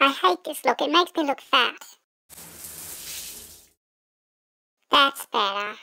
I hate this look, it makes me look fat. That's better.